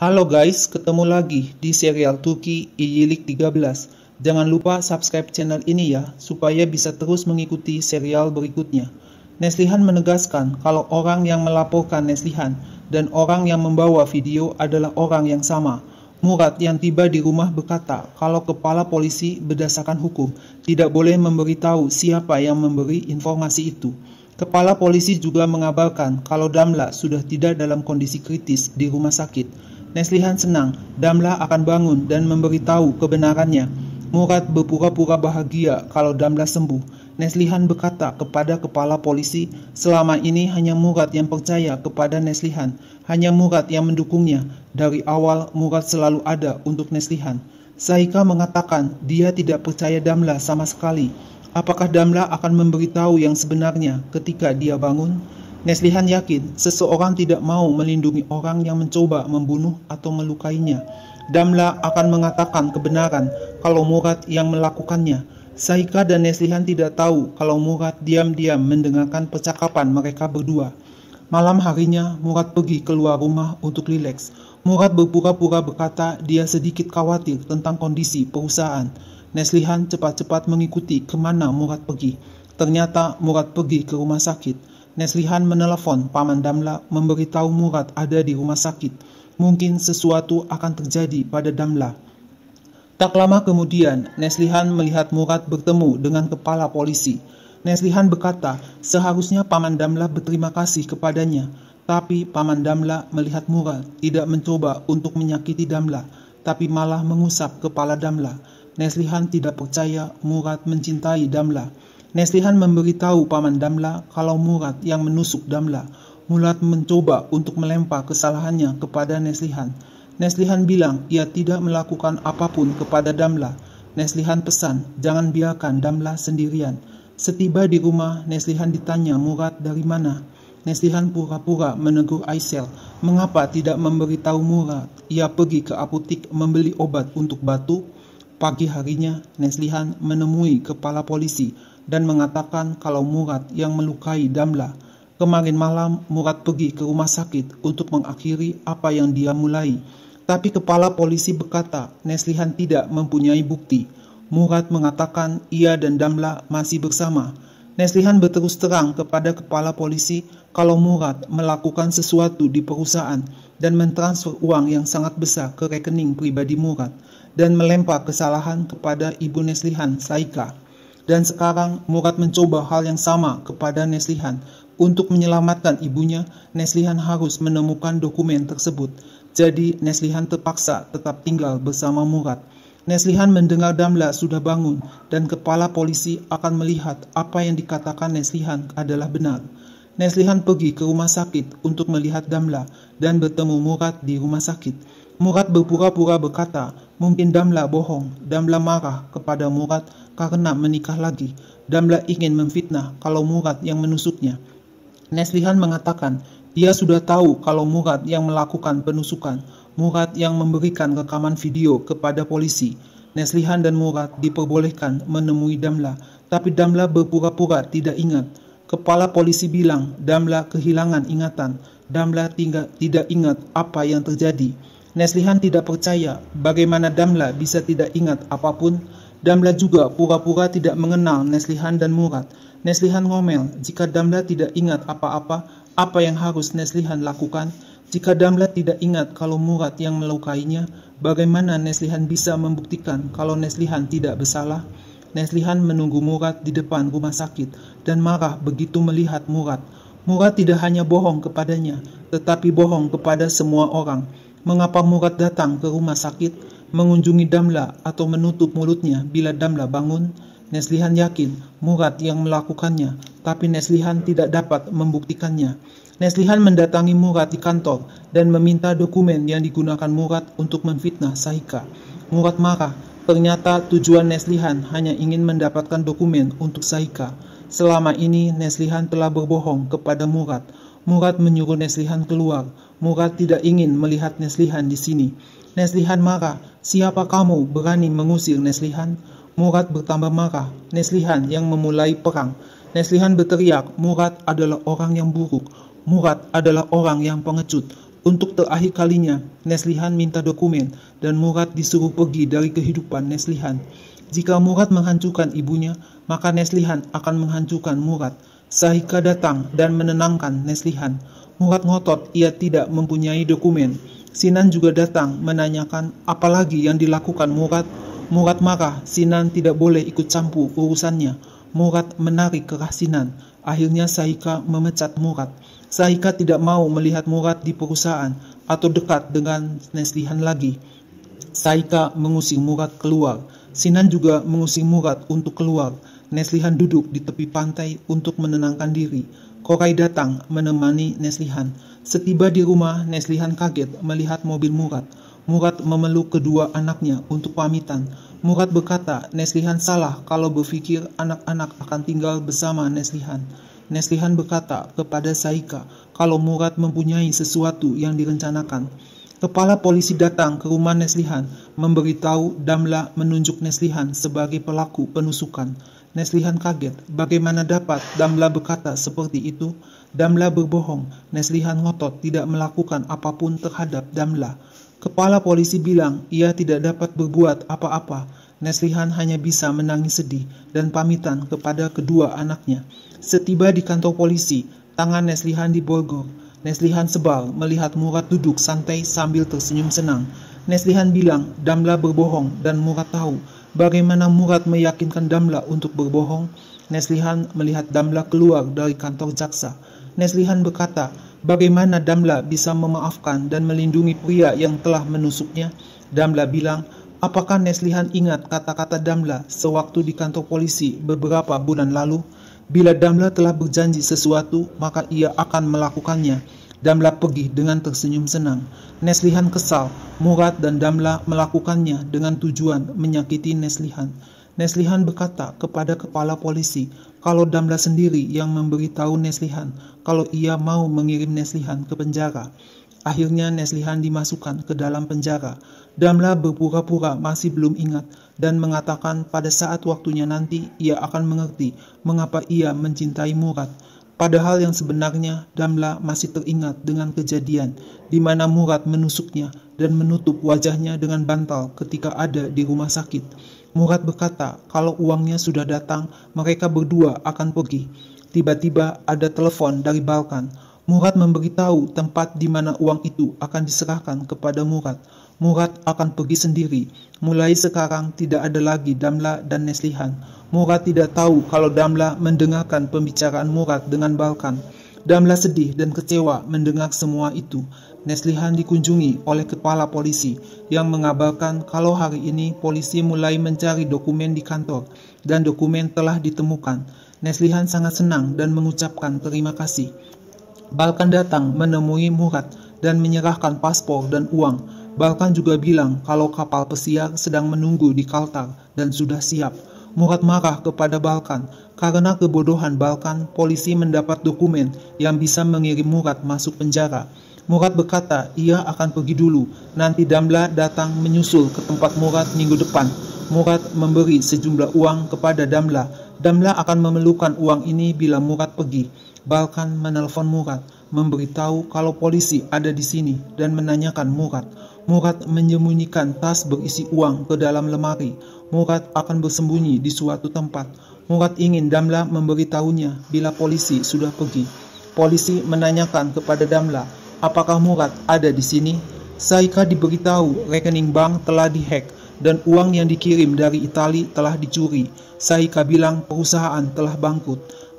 Halo guys, ketemu lagi di serial Turki Iyilik 13. Jangan lupa subscribe channel ini ya, supaya bisa terus mengikuti serial berikutnya. Neslihan menegaskan kalau orang yang melaporkan Neslihan dan orang yang membawa video adalah orang yang sama. Murad yang tiba di rumah berkata kalau kepala polisi berdasarkan hukum tidak boleh memberitahu siapa yang memberi informasi itu. Kepala polisi juga mengabarkan kalau Damla sudah tidak dalam kondisi kritis di rumah sakit. Neslihan senang. Damla akan bangun dan memberitahu kebenarannya. Murad berpura-pura bahagia kalau Damla sembuh. Neslihan berkata kepada kepala polisi, selama ini hanya Murad yang percaya kepada Neslihan, hanya Murad yang mendukungnya. Dari awal Murad selalu ada untuk Neslihan. Saika mengatakan dia tidak percaya Damla sama sekali. Apakah Damla akan memberitahu yang sebenarnya ketika dia bangun? Neslihan yakin seseorang tidak mau melindungi orang yang mencoba membunuh atau melukainya. Damla akan mengatakan kebenaran kalau Murad yang melakukannya. Saika dan Neslihan tidak tahu kalau Murad diam-diam mendengarkan percakapan mereka berdua. Malam harinya, Murad pergi keluar rumah untuk rileks. Murad berpura-pura berkata dia sedikit khawatir tentang kondisi perusahaan. Neslihan cepat-cepat mengikuti kemana Murad pergi. Ternyata Murad pergi ke rumah sakit. Neslihan menelepon Paman Damla memberitahu Murad ada di rumah sakit. Mungkin sesuatu akan terjadi pada Damla. Tak lama kemudian, Neslihan melihat Murad bertemu dengan kepala polisi. Neslihan berkata, seharusnya Paman Damla berterima kasih kepadanya. Tapi Paman Damla melihat Murad tidak mencoba untuk menyakiti Damla, tapi malah mengusap kepala Damla. Neslihan tidak percaya Murad mencintai Damla. Neslihan memberitahu Paman Damla kalau Murad yang menusuk Damla. Murad mencoba untuk melempar kesalahannya kepada Neslihan. Neslihan bilang ia tidak melakukan apapun kepada Damla. Neslihan pesan, jangan biarkan Damla sendirian. Setiba di rumah, Neslihan ditanya Murad dari mana. Neslihan pura-pura menegur Aisel, mengapa tidak memberitahu Murad. Ia pergi ke apotik membeli obat untuk batu. Pagi harinya, Neslihan menemui kepala polisi dan mengatakan kalau Murad yang melukai Damla. Kemarin malam Murad pergi ke rumah sakit untuk mengakhiri apa yang dia mulai. Tapi kepala polisi berkata Neslihan tidak mempunyai bukti. Murad mengatakan ia dan Damla masih bersama. Neslihan berterus terang kepada kepala polisi kalau Murad melakukan sesuatu di perusahaan dan mentransfer uang yang sangat besar ke rekening pribadi Murad dan melempar kesalahan kepada ibu Neslihan, Saika. Dan sekarang Murad mencoba hal yang sama kepada Neslihan. Untuk menyelamatkan ibunya, Neslihan harus menemukan dokumen tersebut. Jadi Neslihan terpaksa tetap tinggal bersama Murad. Neslihan mendengar Damla sudah bangun dan kepala polisi akan melihat apa yang dikatakan Neslihan adalah benar. Neslihan pergi ke rumah sakit untuk melihat Damla dan bertemu Murad di rumah sakit. Murad berpura-pura berkata, mungkin Damla bohong. Damla marah kepada Murad karena menikah lagi. Damla ingin memfitnah kalau Murad yang menusuknya. Neslihan mengatakan, dia sudah tahu kalau Murad yang melakukan penusukan. Murad yang memberikan rekaman video kepada polisi. Neslihan dan Murad diperbolehkan menemui Damla, tapi Damla berpura-pura tidak ingat. Kepala polisi bilang Damla kehilangan ingatan. Damla tinggal, tidak ingat apa yang terjadi. Neslihan tidak percaya bagaimana Damla bisa tidak ingat apapun Damla juga pura-pura tidak mengenal Neslihan dan Murad. Neslihan ngomel jika Damla tidak ingat apa-apa, apa yang harus Neslihan lakukan. Jika Damla tidak ingat kalau Murad yang melukainya, bagaimana Neslihan bisa membuktikan kalau Neslihan tidak bersalah? Neslihan menunggu Murad di depan rumah sakit dan marah begitu melihat Murad. Murad tidak hanya bohong kepadanya, tetapi bohong kepada semua orang. Mengapa Murad datang ke rumah sakit? mengunjungi Damla atau menutup mulutnya bila Damla bangun, Neslihan yakin Murad yang melakukannya, tapi Neslihan tidak dapat membuktikannya. Neslihan mendatangi Murad di kantor dan meminta dokumen yang digunakan Murad untuk memfitnah saika Murad marah, ternyata tujuan Neslihan hanya ingin mendapatkan dokumen untuk saika Selama ini Neslihan telah berbohong kepada Murad. Murad menyuruh Neslihan keluar. Murad tidak ingin melihat Neslihan di sini. Neslihan marah. Siapa kamu berani mengusir Neslihan? Murad bertambah marah. Neslihan yang memulai perang. Neslihan berteriak, Murad adalah orang yang buruk. Murad adalah orang yang pengecut. Untuk terakhir kalinya, Neslihan minta dokumen dan Murad disuruh pergi dari kehidupan Neslihan. Jika Murad menghancurkan ibunya, maka Neslihan akan menghancurkan Murad. Sahika datang dan menenangkan Neslihan. Murat ngotot, ia tidak mempunyai dokumen. Sinan juga datang menanyakan apalagi yang dilakukan Murat. Murat marah, Sinan tidak boleh ikut campur urusannya. Murat menarik kerah Sinan. Akhirnya Sahika memecat Murat. Sahika tidak mau melihat Murat di perusahaan atau dekat dengan Neslihan lagi. Saika mengusir Murat keluar. Sinan juga mengusir Murat untuk keluar. Neslihan duduk di tepi pantai untuk menenangkan diri. Korai datang menemani Neslihan. Setiba di rumah, Neslihan kaget melihat mobil Murad. Murad memeluk kedua anaknya untuk pamitan. Murad berkata, Neslihan salah kalau berpikir anak-anak akan tinggal bersama Neslihan. Neslihan berkata kepada Saika kalau Murad mempunyai sesuatu yang direncanakan. Kepala polisi datang ke rumah Neslihan, memberitahu Damla menunjuk Neslihan sebagai pelaku penusukan. Neslihan kaget. Bagaimana dapat Damla berkata seperti itu? Damla berbohong. Neslihan ngotot tidak melakukan apapun terhadap Damla. Kepala polisi bilang ia tidak dapat berbuat apa-apa. Neslihan hanya bisa menangis sedih dan pamitan kepada kedua anaknya. Setiba di kantor polisi, tangan Neslihan diborgol. Neslihan sebal melihat Murad duduk santai sambil tersenyum senang. Neslihan bilang Damla berbohong dan Murad tahu Bagaimana Murad meyakinkan Damla untuk berbohong? Neslihan melihat Damla keluar dari kantor jaksa. Neslihan berkata, bagaimana Damla bisa memaafkan dan melindungi pria yang telah menusuknya? Damla bilang, apakah Neslihan ingat kata-kata Damla sewaktu di kantor polisi beberapa bulan lalu? Bila Damla telah berjanji sesuatu, maka ia akan melakukannya. Damla pergi dengan tersenyum senang. Neslihan kesal, Murad dan Damla melakukannya dengan tujuan menyakiti Neslihan. Neslihan berkata kepada kepala polisi kalau Damla sendiri yang memberitahu Neslihan kalau ia mau mengirim Neslihan ke penjara. Akhirnya Neslihan dimasukkan ke dalam penjara. Damla berpura-pura masih belum ingat dan mengatakan pada saat waktunya nanti ia akan mengerti mengapa ia mencintai Murad. Padahal yang sebenarnya Damla masih teringat dengan kejadian di mana Murad menusuknya dan menutup wajahnya dengan bantal ketika ada di rumah sakit. Murad berkata kalau uangnya sudah datang, mereka berdua akan pergi. Tiba-tiba ada telepon dari Balkan. Murad memberitahu tempat di mana uang itu akan diserahkan kepada Murad. Murad akan pergi sendiri. Mulai sekarang tidak ada lagi Damla dan Neslihan. Murad tidak tahu kalau Damla mendengarkan pembicaraan Murad dengan Balkan. Damla sedih dan kecewa mendengar semua itu. Neslihan dikunjungi oleh kepala polisi yang mengabarkan kalau hari ini polisi mulai mencari dokumen di kantor dan dokumen telah ditemukan. Neslihan sangat senang dan mengucapkan terima kasih. Balkan datang menemui Murad dan menyerahkan paspor dan uang bahkan juga bilang kalau kapal pesiar sedang menunggu di Kaltar dan sudah siap. Murad marah kepada Balkan karena kebodohan Balkan, polisi mendapat dokumen yang bisa mengirim Murad masuk penjara. Murad berkata ia akan pergi dulu, nanti Damla datang menyusul ke tempat Murad minggu depan. Murad memberi sejumlah uang kepada Damla. Damla akan memerlukan uang ini bila Murad pergi. Balkan menelpon Murad, memberitahu kalau polisi ada di sini dan menanyakan Murad. Murad menyembunyikan tas berisi uang ke dalam lemari. Murad akan bersembunyi di suatu tempat. Murad ingin Damla memberitahunya bila polisi sudah pergi. Polisi menanyakan kepada Damla, apakah Murad ada di sini? Saika diberitahu rekening bank telah dihack dan uang yang dikirim dari Italia telah dicuri. Saika bilang perusahaan telah bangkrut.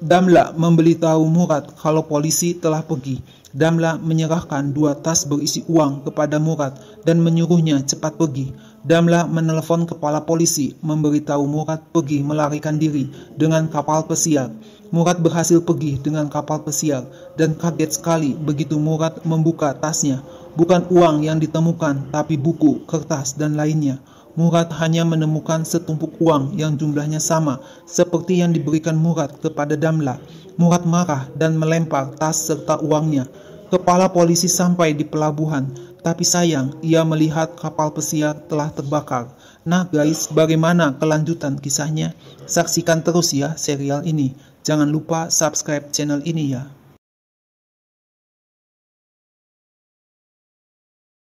Damla memberitahu Murad kalau polisi telah pergi. Damla menyerahkan dua tas berisi uang kepada Murad dan menyuruhnya cepat pergi. Damla menelepon kepala polisi memberitahu Murad pergi melarikan diri dengan kapal pesiar. Murad berhasil pergi dengan kapal pesiar dan kaget sekali begitu Murad membuka tasnya. Bukan uang yang ditemukan, tapi buku, kertas, dan lainnya. Murad hanya menemukan setumpuk uang yang jumlahnya sama seperti yang diberikan Murad kepada Damla. Murad marah dan melempar tas serta uangnya. Kepala polisi sampai di pelabuhan, tapi sayang ia melihat kapal pesiar telah terbakar. Nah guys, bagaimana kelanjutan kisahnya? Saksikan terus ya serial ini. Jangan lupa subscribe channel ini ya.